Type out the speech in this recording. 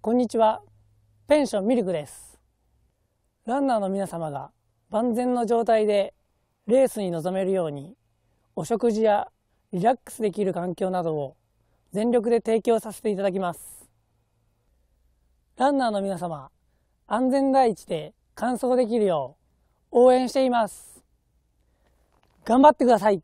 こんにちは。ペンションミルクです。ランナーの皆様が万全の状態でレースに臨めるように、お食事やリラックスできる環境などを全力で提供させていただきます。ランナーの皆様、安全第一で完走できるよう応援しています。頑張ってください。